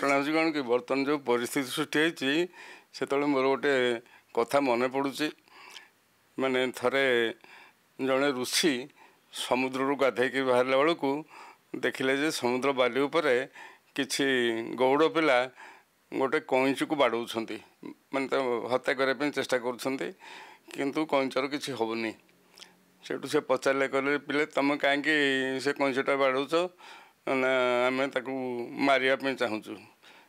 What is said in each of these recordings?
ଘଟଣା ହେଉଛି କ'ଣ କି ବର୍ତ୍ତମାନ ଯେଉଁ ପରିସ୍ଥିତି ସୃଷ୍ଟି ହେଇଛି ସେତେବେଳେ ମୋର ଗୋଟେ କଥା ମନେ ପଡ଼ୁଛି ମାନେ ଥରେ ଜଣେ ଋଷି ସମୁଦ୍ରରୁ ଗାଧେଇକି ବାହାରିଲା ବେଳକୁ ଦେଖିଲେ ଯେ ସମୁଦ୍ର ବାଲି ଉପରେ କିଛି ଗଉଡ଼ ପିଲା ଗୋଟେ କଇଁଚିକୁ ବାଡ଼ଉଛନ୍ତି ମାନେ ତ ହତ୍ୟା କରିବା ପାଇଁ ଚେଷ୍ଟା କରୁଛନ୍ତି କିନ୍ତୁ କଇଁଚର କିଛି ହେଉନି ସେଠୁ ସେ ପଚାରିଲେ କହିଲେ ପିଲେ ତୁମେ କାହିଁକି ସେ କଇଁଚଟା ବାଡ଼ଉଛ ନା ଆମେ ତାକୁ ମାରିବା ପାଇଁ ଚାହୁଁଛୁ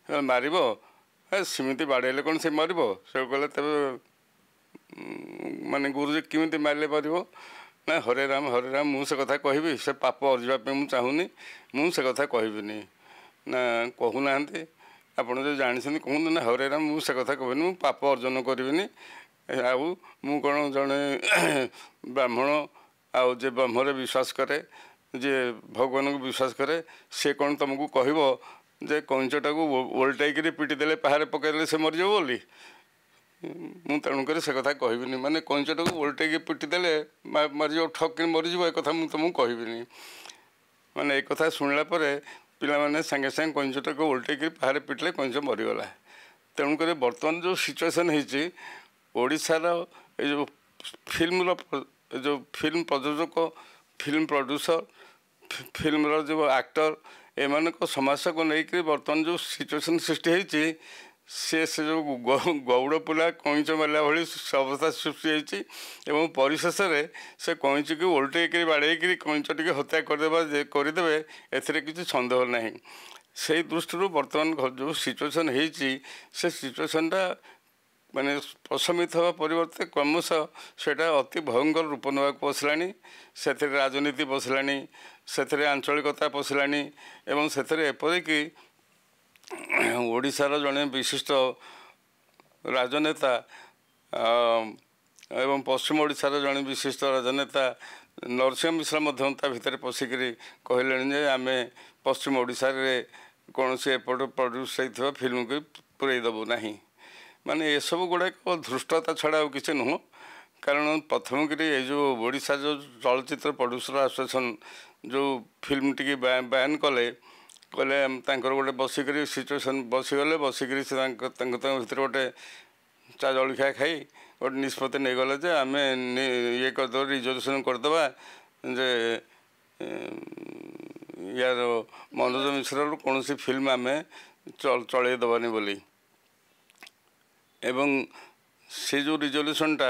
ମାରିବ ସେମିତି ବାଡ଼େଇଲେ କ'ଣ ସେ ମରିବ ସେ କହିଲେ ତେବେ ମାନେ ଗୁରୁଜୀ କେମିତି ମାରିଲେ ମରିବ ନା ହରେ ରାମ ହରେ ରାମ ମୁଁ ସେ କଥା କହିବି ସେ ପାପ ଅର୍ଜିବା ପାଇଁ ମୁଁ ଚାହୁଁନି ମୁଁ ସେ କଥା କହିବିନି ନା କହୁନାହାନ୍ତି ଆପଣ ଯେଉଁ ଜାଣିଛନ୍ତି କୁହନ୍ତୁ ନା ହରେ ରାମ ମୁଁ ସେ କଥା କହିବିନି ମୁଁ ପାପ ଅର୍ଜନ କରିବିନି ଆଉ ମୁଁ କ'ଣ ଜଣେ ବ୍ରାହ୍ମଣ ଆଉ ଯିଏ ବ୍ରହ୍ମରେ ବିଶ୍ୱାସ କରେ ଯିଏ ଭଗବାନଙ୍କୁ ବିଶ୍ୱାସ କରେ ସେ କ'ଣ ତୁମକୁ କହିବ ଯେ କଇଁଚଟାକୁ ଓଲଟାଇକିରି ପିଟିଦେଲେ ପାହାରେ ପକାଇଦେଲେ ସେ ମରିଯିବ ବୋଲି ମୁଁ ତେଣୁକରି ସେ କଥା କହିବିନି ମାନେ କଇଁଚଟାକୁ ଓଲଟାଇକି ପିଟିଦେଲେ ମରିଯିବ ଠକି ମରିଯିବ ଏ କଥା ମୁଁ ତୁମକୁ କହିବିନି ମାନେ ଏ କଥା ଶୁଣିଲା ପରେ ପିଲାମାନେ ସାଙ୍ଗେ ସାଙ୍ଗେ କଇଁଚଟାକୁ ଓଲଟାଇକିରି ପାହାରେ ପିଟିଲେ କଇଁଚ ମରିଗଲା ତେଣୁକରି ବର୍ତ୍ତମାନ ଯେଉଁ ସିଚୁଏସନ୍ ହେଇଛି ଓଡ଼ିଶାର ଏ ଯେଉଁ ଫିଲ୍ମର ଯେଉଁ ଫିଲ୍ମ ପ୍ରଯୋଜକ ଫିଲ୍ମ ପ୍ରଡ୍ୟୁସର ଫିଲ୍ମର ଯେଉଁ ଆକ୍ଟର ଏମାନଙ୍କ ସମସ୍ୟାକୁ ନେଇକରି ବର୍ତ୍ତମାନ ଯେଉଁ ସିଚୁଏସନ୍ ସୃଷ୍ଟି ହେଇଛି ସେ ସେ ଯେଉଁ ଗଉଡ଼ ପିଲା କଇଁଚ ମାରିଲା ଭଳି ଅବସ୍ଥା ସୃଷ୍ଟି ହେଇଛି ଏବଂ ପରିଶେଷରେ ସେ କଇଁଚକୁ ଓଲଟେଇକରି ବାଡ଼େଇକରି କଇଁଚ ଟିକେ ହତ୍ୟା କରିଦେବା ଯେ କରିଦେବେ ଏଥିରେ କିଛି ସନ୍ଦେହ ନାହିଁ ସେଇ ଦୃଷ୍ଟିରୁ ବର୍ତ୍ତମାନ ଯେଉଁ ସିଚୁଏସନ୍ ହେଇଛି ସେ ସିଚୁଏସନ୍ଟା ମାନେ ପ୍ରଶମିତ ହେବା ପରିବର୍ତ୍ତେ କ୍ରମଶଃ ସେଇଟା ଅତି ଭୟଙ୍କର ରୂପ ନେବାକୁ ପଶିଲାଣି ସେଥିରେ ରାଜନୀତି ପଶିଲାଣି ସେଥିରେ ଆଞ୍ଚଳିକତା ପଶିଲାଣି ଏବଂ ସେଥିରେ ଏପରିକି ଓଡ଼ିଶାର ଜଣେ ବିଶିଷ୍ଟ ରାଜନେତା ଏବଂ ପଶ୍ଚିମ ଓଡ଼ିଶାର ଜଣେ ବିଶିଷ୍ଟ ରାଜନେତା ନରସିଂହ ମିଶ୍ର ମଧ୍ୟ ତା ଭିତରେ ପଶିକିରି କହିଲେଣି ଯେ ଆମେ ପଶ୍ଚିମ ଓଡ଼ିଶାରେ କୌଣସି ଏପଟେ ପ୍ରଡ୍ୟୁସ୍ ହେଇଥିବା ଫିଲ୍ମକୁ ପୁରେଇ ଦେବୁ ନାହିଁ ମାନେ ଏସବୁ ଗୁଡ଼ାକ ଧୃଷ୍ଟତା ଛଡ଼ା ଆଉ କିଛି ନୁହଁ କାରଣ ପ୍ରଥମ କରି ଏଇ ଯେଉଁ ଓଡ଼ିଶା ଯେଉଁ ଚଳଚ୍ଚିତ୍ର ପ୍ରଡ୍ୟୁସର ଆସୋସିଏସନ୍ ଯେଉଁ ଫିଲ୍ମ ଟିକେ ବ୍ୟାନ୍ କଲେ କହିଲେ ତାଙ୍କର ଗୋଟେ ବସିକରି ସିଚୁଏସନ୍ ବସିଗଲେ ବସିକରି ସେ ତାଙ୍କ ତାଙ୍କ ତାଙ୍କ ଭିତରେ ଗୋଟେ ଚା ଜଳଖିଆ ଖାଇ ଗୋଟେ ନିଷ୍ପତ୍ତି ନେଇଗଲେ ଯେ ଆମେ ଇଏ କରିଦେବା ରିଜର୍ଭେସନ୍ କରିଦେବା ଯେ ୟାର ମନୋଜ ମିଶ୍ରର କୌଣସି ଫିଲ୍ମ ଆମେ ଚଳେଇ ଦେବାନି ବୋଲି ଏବଂ ସେ ଯେଉଁ ରିଜଲ୍ୟୁସନ୍ଟା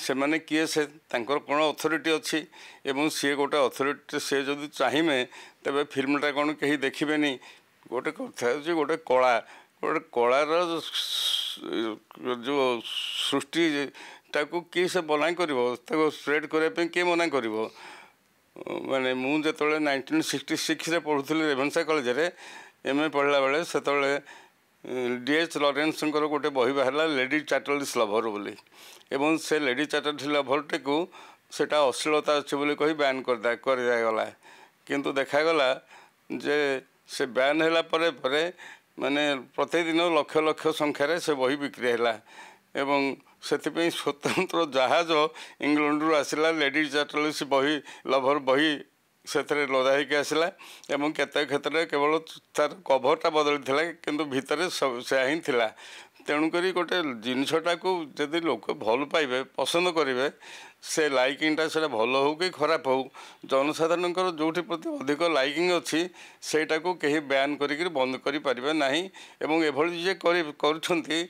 ସେମାନେ କିଏ ସେ ତାଙ୍କର କ'ଣ ଅଥରିଟି ଅଛି ଏବଂ ସିଏ ଗୋଟେ ଅଥରିଟି ସେ ଯଦି ଚାହିଁବେ ତେବେ ଫିଲ୍ମଟା କ'ଣ କେହି ଦେଖିବେନି ଗୋଟେ କଥା ହେଉଛି ଗୋଟେ କଳା ଗୋଟେ କଳାର ଯେଉଁ ସୃଷ୍ଟିଟାକୁ କିଏ ସେ ମନା କରିବ ତାକୁ ସ୍ପ୍ରେଡ଼ କରିବା ପାଇଁ କିଏ ମନା କରିବ ମାନେ ମୁଁ ଯେତେବେଳେ ନାଇନଟିନ୍ ସିକ୍ସଟି ସିକ୍ସରେ ପଢ଼ୁଥିଲି ରେଭେନ୍ସା କଲେଜରେ ଏମ୍ ଏ ପଢ଼ିଲା ବେଳେ ସେତେବେଳେ ଡିଏଚ୍ ଲରେନ୍ସଙ୍କର ଗୋଟେ ବହି ବାହାରିଲା ଲେଡ଼ି ଚାଟଲିସ୍ ଲଭର ବୋଲି ଏବଂ ସେ ଲେଡ଼ି ଚାଟଲିସ୍ ଲଭରଟିକୁ ସେଟା ଅଶ୍ଳୀଳତା ଅଛି ବୋଲି କହି ବ୍ୟାନ୍ କରିଦା କରିଦିଆଗଲା କିନ୍ତୁ ଦେଖାଗଲା ଯେ ସେ ବ୍ୟାନ୍ ହେଲା ପରେ ପରେ ମାନେ ପ୍ରତିଦିନ ଲକ୍ଷ ଲକ୍ଷ ସଂଖ୍ୟାରେ ସେ ବହି ବିକ୍ରି ହେଲା ଏବଂ ସେଥିପାଇଁ ସ୍ୱତନ୍ତ୍ର ଜାହାଜ ଇଂଲଣ୍ଡରୁ ଆସିଲା ଲେଡ଼ି ଚାଟଲିସ୍ ବହି ଲଭର ବହି ସେଥିରେ ଲଦା ହେଇକି ଆସିଲା ଏବଂ କେତେକ କ୍ଷେତ୍ରରେ କେବଳ ତା'ର କଭର୍ଟା ବଦଳିଥିଲା କିନ୍ତୁ ଭିତରେ ସେୟା ହିଁ ଥିଲା ତେଣୁକରି ଗୋଟେ ଜିନିଷଟାକୁ ଯଦି ଲୋକ ଭଲ ପାଇବେ ପସନ୍ଦ କରିବେ ସେ ଲାଇକିଂଟା ସେଇଟା ଭଲ ହେଉ କି ଖରାପ ହେଉ ଜନସାଧାରଣଙ୍କର ଯେଉଁଠି ପ୍ରତି ଅଧିକ ଲାଇକିଂ ଅଛି ସେଇଟାକୁ କେହି ବ୍ୟାନ୍ କରିକିରି ବନ୍ଦ କରିପାରିବେ ନାହିଁ ଏବଂ ଏଭଳି ଯିଏ କରୁଛନ୍ତି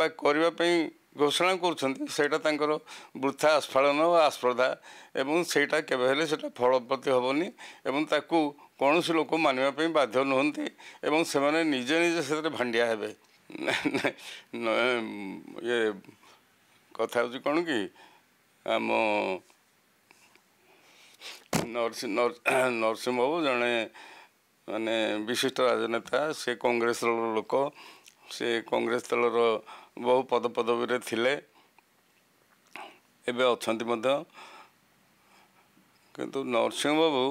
ବା କରିବା ପାଇଁ ଘୋଷଣା କରୁଛନ୍ତି ସେଇଟା ତାଙ୍କର ବୃଥା ଆସ୍ଫାଳନ ବା ଆସ୍ପର୍ଦ୍ଧା ଏବଂ ସେଇଟା କେବେ ହେଲେ ସେଇଟା ଫଳପ୍ରତି ହେବନି ଏବଂ ତାକୁ କୌଣସି ଲୋକ ମାନିବା ପାଇଁ ବାଧ୍ୟ ନୁହନ୍ତି ଏବଂ ସେମାନେ ନିଜେ ନିଜେ ସେଥିରେ ଭାଣ୍ଡିଆ ହେବେ ଇଏ କଥା ହେଉଛି କ'ଣ କି ଆମ ନରସିଂହ ବାବୁ ଜଣେ ମାନେ ବିଶିଷ୍ଟ ରାଜନେତା ସେ କଂଗ୍ରେସ ଦଳର ଲୋକ ସେ କଂଗ୍ରେସ ଦଳର ବହୁ ପଦପଦବୀରେ ଥିଲେ ଏବେ ଅଛନ୍ତି ମଧ୍ୟ କିନ୍ତୁ ନରସିଂହ ବାବୁ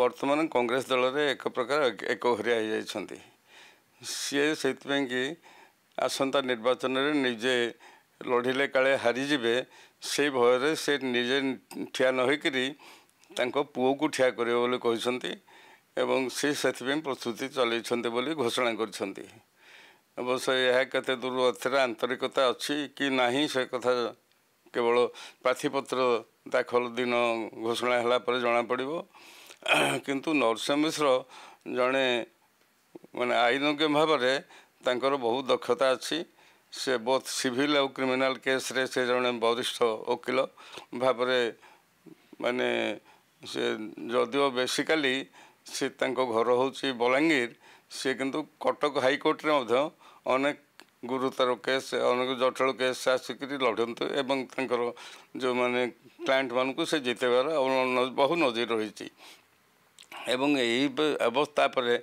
ବର୍ତ୍ତମାନ କଂଗ୍ରେସ ଦଳରେ ଏକ ପ୍ରକାର ଏକଘରିଆ ହୋଇଯାଇଛନ୍ତି ସିଏ ସେଇଥିପାଇଁ କି ଆସନ୍ତା ନିର୍ବାଚନରେ ନିଜେ ଲଢ଼ିଲେ କାଳେ ହାରିଯିବେ ସେଇ ଭୟରେ ସେ ନିଜେ ଠିଆ ନ ହୋଇକରି ତାଙ୍କ ପୁଅକୁ ଠିଆ କରିବେ ବୋଲି କହିଛନ୍ତି ଏବଂ ସେ ସେଥିପାଇଁ ପ୍ରସ୍ତୁତି ଚଲେଇଛନ୍ତି ବୋଲି ଘୋଷଣା କରିଛନ୍ତି ଏବଂ ସେ ଏହା କେତେ ଦୂର ଏଥିରେ ଆନ୍ତରିକତା ଅଛି କି ନାହିଁ ସେ କଥା କେବଳ ପ୍ରାର୍ଥୀପତ୍ର ଦାଖଲ ଦିନ ଘୋଷଣା ହେଲା ପରେ ଜଣାପଡ଼ିବ କିନ୍ତୁ ନରସିଂହ ମିଶ୍ର ଜଣେ ମାନେ ଆଇନଜ୍ଞ ଭାବରେ ତାଙ୍କର ବହୁ ଦକ୍ଷତା ଅଛି ସେ ବୋଥ୍ ସିଭିଲ୍ ଆଉ କ୍ରିମିନାଲ୍ କେସ୍ରେ ସେ ଜଣେ ବରିଷ୍ଠ ଓକିଲ ଭାବରେ ମାନେ ସେ ଯଦିଓ ବେସିକାଲି ସେ ତାଙ୍କ ଘର ହେଉଛି ବଲାଙ୍ଗୀର ସେ କିନ୍ତୁ କଟକ ହାଇକୋର୍ଟରେ ମଧ୍ୟ ଅନେକ ଗୁରୁତର କେସ୍ ଅନେକ ଜଟିଳ କେସ୍ ଆସିକରି ଲଢ଼ନ୍ତୁ ଏବଂ ତାଙ୍କର ଯେଉଁମାନେ କ୍ଲାଏଣ୍ଟମାନଙ୍କୁ ସେ ଜିତେଇବାର ବହୁ ନଜିର ରହିଛି ଏବଂ ଏହି ଅବସ୍ଥା ପରେ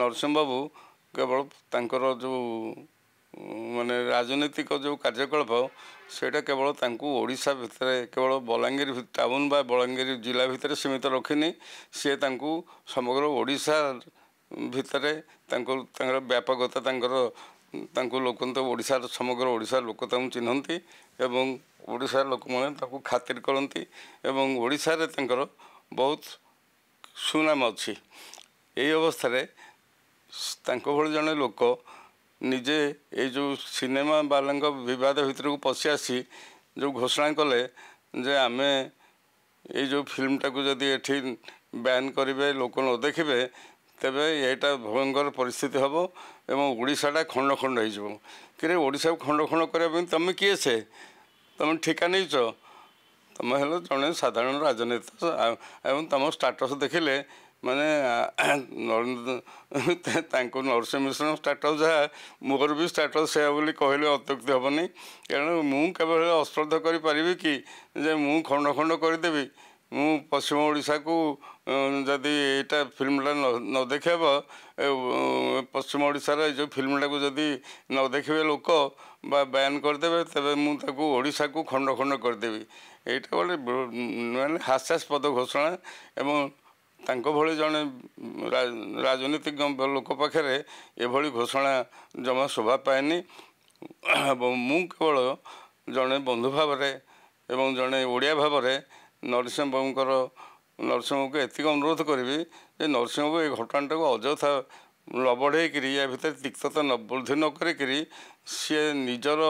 ନରସିଂହ ବାବୁ କେବଳ ତାଙ୍କର ଯେଉଁ ମାନେ ରାଜନୈତିକ ଯେଉଁ କାର୍ଯ୍ୟକଳାପ ସେଇଟା କେବଳ ତାଙ୍କୁ ଓଡ଼ିଶା ଭିତରେ କେବଳ ବଲାଙ୍ଗୀର ଟାଉନ୍ ବା ବଲାଙ୍ଗୀର ଜିଲ୍ଲା ଭିତରେ ସୀମିତ ରଖିନି ସିଏ ତାଙ୍କୁ ସମଗ୍ର ଓଡ଼ିଶା ଭିତରେ ତାଙ୍କୁ ତାଙ୍କର ବ୍ୟାପକତା ତାଙ୍କର ତାଙ୍କୁ ଲୋକ ତ ଓଡ଼ିଶାର ସମଗ୍ର ଓଡ଼ିଶା ଲୋକ ତାଙ୍କୁ ଚିହ୍ନନ୍ତି ଏବଂ ଓଡ଼ିଶାର ଲୋକମାନେ ତାଙ୍କୁ ଖାତିର କରନ୍ତି ଏବଂ ଓଡ଼ିଶାରେ ତାଙ୍କର ବହୁତ ସୁନାମ ଅଛି ଏଇ ଅବସ୍ଥାରେ ତାଙ୍କ ଭଳି ଜଣେ ଲୋକ ନିଜେ ଏଇ ଯେଉଁ ସିନେମା ବାଲାଙ୍କ ବିବାଦ ଭିତରକୁ ପଶି ଆସି ଯେଉଁ ଘୋଷଣା କଲେ ଯେ ଆମେ ଏଇ ଯେଉଁ ଫିଲ୍ମଟାକୁ ଯଦି ଏଠି ବ୍ୟାନ୍ କରିବେ ଲୋକ ନ ଦେଖିବେ ତେବେ ଏଇଟା ଭୟଙ୍କର ପରିସ୍ଥିତି ହେବ ଏବଂ ଓଡ଼ିଶାଟା ଖଣ୍ଡ ଖଣ୍ଡ ହେଇଯିବ କିରେ ଓଡ଼ିଶାକୁ ଖଣ୍ଡ ଖଣ୍ଡ କରିବା ପାଇଁ ତୁମେ କିଏ ସେ ତୁମେ ଠିକା ନେଇଛ ତୁମେ ହେଲ ଜଣେ ସାଧାରଣ ରାଜନେତା ଏବଂ ତୁମ ଷ୍ଟାଟସ୍ ଦେଖିଲେ ମାନେ ତାଙ୍କୁ ନରସିଂହ ମିଶ୍ରଙ୍କ ଷ୍ଟାଟସ୍ ଯାହା ମୋର ବି ଷ୍ଟାଟସ୍ ସେୟା ବୋଲି କହିଲେ ଅତ୍ୟୁକ୍ତି ହେବନି କାରଣ ମୁଁ କେବଳ ଅଶ୍ରଦ୍ଧ କରିପାରିବି କି ଯେ ମୁଁ ଖଣ୍ଡ ଖଣ୍ଡ କରିଦେବି ମୁଁ ପଶ୍ଚିମ ଓଡ଼ିଶାକୁ ଯଦି ଏଇଟା ଫିଲ୍ମଟା ନ ଦେଖେଇବ ପଶ୍ଚିମ ଓଡ଼ିଶାର ଏଇ ଯେଉଁ ଫିଲ୍ମଟାକୁ ଯଦି ନ ଦେଖିବେ ଲୋକ ବା ବ୍ୟାନ୍ କରିଦେବେ ତେବେ ମୁଁ ତାକୁ ଓଡ଼ିଶାକୁ ଖଣ୍ଡ ଖଣ୍ଡ କରିଦେବି ଏଇଟା ଗୋଟେ ମାନେ ହାସ୍ୟାସ୍ପଦ ଘୋଷଣା ଏବଂ ତାଙ୍କ ଭଳି ଜଣେ ରାଜନୀତିଜ୍ଞ ଲୋକ ପାଖରେ ଏଭଳି ଘୋଷଣା ଜମା ଶୋଭା ପାଏନି ଏବଂ ମୁଁ କେବଳ ଜଣେ ବନ୍ଧୁ ଭାବରେ ଏବଂ ଜଣେ ଓଡ଼ିଆ ଭାବରେ ନରସିଂହ ବାବୁଙ୍କର ନରସିଂହ ବାବୁଙ୍କୁ ଏତିକି ଅନୁରୋଧ କରିବି ଯେ ନରସିଂହ ବାବୁ ଏ ଘଟଣାଟାକୁ ଅଯଥା ନ ବଢ଼େଇକିରି ୟା ଭିତରେ ତିକ୍ତତା ନ ବୃଦ୍ଧି ନ କରିକିରି ସିଏ ନିଜର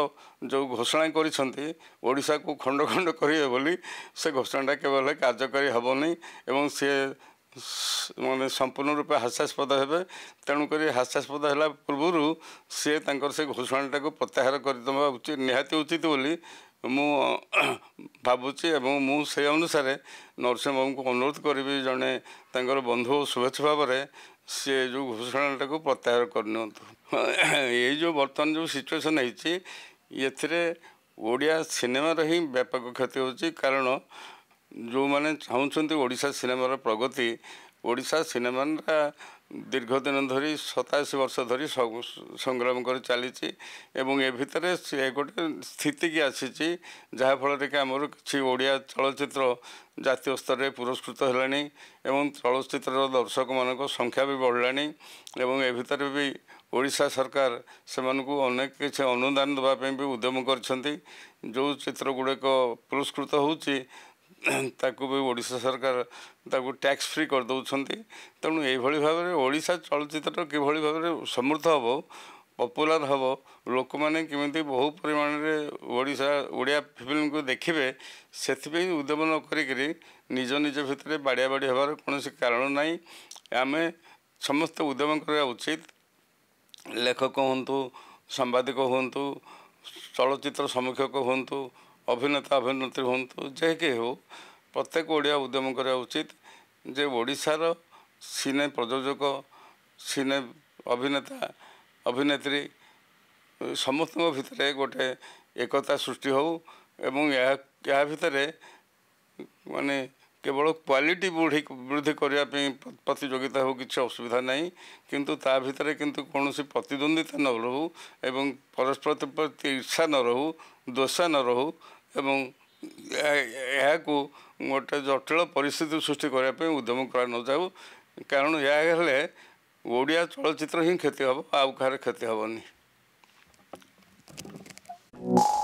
ଯେଉଁ ଘୋଷଣା କରିଛନ୍ତି ଓଡ଼ିଶାକୁ ଖଣ୍ଡ ଖଣ୍ଡ କରିବେ ବୋଲି ସେ ଘୋଷଣାଟା କେବଳ କାର୍ଯ୍ୟକାରୀ ହେବନି ଏବଂ ସିଏ ମାନେ ସମ୍ପୂର୍ଣ୍ଣ ରୂପେ ହାସ୍ୟାସ୍ପଦ ହେବେ ତେଣୁକରି ହାସ୍ୟାସ୍ପଦ ହେଲା ପୂର୍ବରୁ ସିଏ ତାଙ୍କର ସେ ଘୋଷଣାଟାକୁ ପ୍ରତ୍ୟାହାର କରିଦେବା ଉଚିତ ନିହାତି ଉଚିତ ବୋଲି ମୁଁ ଭାବୁଛି ଏବଂ ମୁଁ ସେଇ ଅନୁସାରେ ନରସିଂହ ବାବୁଙ୍କୁ ଅନୁରୋଧ କରିବି ଜଣେ ତାଙ୍କର ବନ୍ଧୁ ଓ ଶୁଭେଚ୍ଛା ଭାବରେ ସିଏ ଯେଉଁ ଘୋଷଣାଟାକୁ ପ୍ରତ୍ୟାହାର କରିନିଅନ୍ତୁ ଏଇ ଯେଉଁ ବର୍ତ୍ତମାନ ଯେଉଁ ସିଚୁଏସନ୍ ହେଇଛି ଏଥିରେ ଓଡ଼ିଆ ସିନେମାର ହିଁ ବ୍ୟାପକ କ୍ଷତି ହେଉଛି କାରଣ ଯେଉଁମାନେ ଚାହୁଁଛନ୍ତି ଓଡ଼ିଶା ସିନେମାର ପ୍ରଗତି ଓଡ଼ିଶା ସିନେମାଟା ଦୀର୍ଘ ଦିନ ଧରି ସତାଅଶୀ ବର୍ଷ ଧରି ସଂଗ୍ରାମ କରି ଚାଲିଛି ଏବଂ ଏ ଭିତରେ ସେ ଗୋଟେ ସ୍ଥିତିକି ଆସିଛି ଯାହାଫଳରେ କି ଆମର କିଛି ଓଡ଼ିଆ ଚଳଚ୍ଚିତ୍ର ଜାତୀୟ ସ୍ତରରେ ପୁରସ୍କୃତ ହେଲାଣି ଏବଂ ଚଳଚ୍ଚିତ୍ରର ଦର୍ଶକମାନଙ୍କ ସଂଖ୍ୟା ବି ବଢ଼ିଲାଣି ଏବଂ ଏ ଭିତରେ ବି ଓଡ଼ିଶା ସରକାର ସେମାନଙ୍କୁ ଅନେକ କିଛି ଅନୁଦାନ ଦେବା ପାଇଁ ବି ଉଦ୍ୟମ କରିଛନ୍ତି ଯେଉଁ ଚିତ୍ର ଗୁଡ଼ିକ ପୁରସ୍କୃତ ହେଉଛି ତାକୁ ବି ଓଡ଼ିଶା ସରକାର ତାକୁ ଟ୍ୟାକ୍ସ ଫ୍ରି କରିଦେଉଛନ୍ତି ତେଣୁ ଏଇଭଳି ଭାବରେ ଓଡ଼ିଶା ଚଳଚ୍ଚିତ୍ର କିଭଳି ଭାବରେ ସମୃଦ୍ଧ ହେବ ପପୁଲାର ହେବ ଲୋକମାନେ କେମିତି ବହୁ ପରିମାଣରେ ଓଡ଼ିଶା ଓଡ଼ିଆ ଫିଲ୍ମକୁ ଦେଖିବେ ସେଥିପାଇଁ ଉଦ୍ୟମ ନ କରିକିରି ନିଜ ନିଜ ଭିତରେ ବାଡ଼ିଆ ବାଡ଼ି ହେବାର କୌଣସି କାରଣ ନାହିଁ ଆମେ ସମସ୍ତେ ଉଦ୍ୟମ କରିବା ଉଚିତ ଲେଖକ ହୁଅନ୍ତୁ ସାମ୍ବାଦିକ ହୁଅନ୍ତୁ ଚଳଚ୍ଚିତ୍ର ସମୀକ୍ଷକ ହୁଅନ୍ତୁ ଅଭିନେତା ଅଭିନେତ୍ରୀ ହୁଅନ୍ତୁ ଯେ ଯାହାକି ହେଉ ପ୍ରତ୍ୟେକ ଓଡ଼ିଆ ଉଦ୍ୟମ କରିବା ଉଚିତ ଯେ ଓଡ଼ିଶାର ସିନେ ପ୍ରଯୋଜକ ସିନେ ଅଭିନେତା ଅଭିନେତ୍ରୀ ସମସ୍ତଙ୍କ ଭିତରେ ଗୋଟେ ଏକତା ସୃଷ୍ଟି ହେଉ ଏବଂ ଏହା ଏହା ଭିତରେ ମାନେ କେବଳ କ୍ୱାଲିଟି ବୃଢି ବୃଦ୍ଧି କରିବା ପାଇଁ ପ୍ରତିଯୋଗିତା ହେଉ କିଛି ଅସୁବିଧା ନାହିଁ କିନ୍ତୁ ତା ଭିତରେ କିନ୍ତୁ କୌଣସି ପ୍ରତିଦ୍ୱନ୍ଦ୍ୱିତା ନ ରହୁ ଏବଂ ପରସ୍ପର ପ୍ରତି ଇର୍ଷା ନ ରହୁ ଦୋଷା ନ ରହୁ ଏବଂ ଏହାକୁ ଗୋଟେ ଜଟିଳ ପରିସ୍ଥିତି ସୃଷ୍ଟି କରିବା ପାଇଁ ଉଦ୍ୟମ କରାନଯାଉ କାରଣ ଏହା ହେଲେ ଓଡ଼ିଆ ଚଳଚ୍ଚିତ୍ର ହିଁ କ୍ଷତି ହେବ ଆଉ କାହାର କ୍ଷତି ହେବନି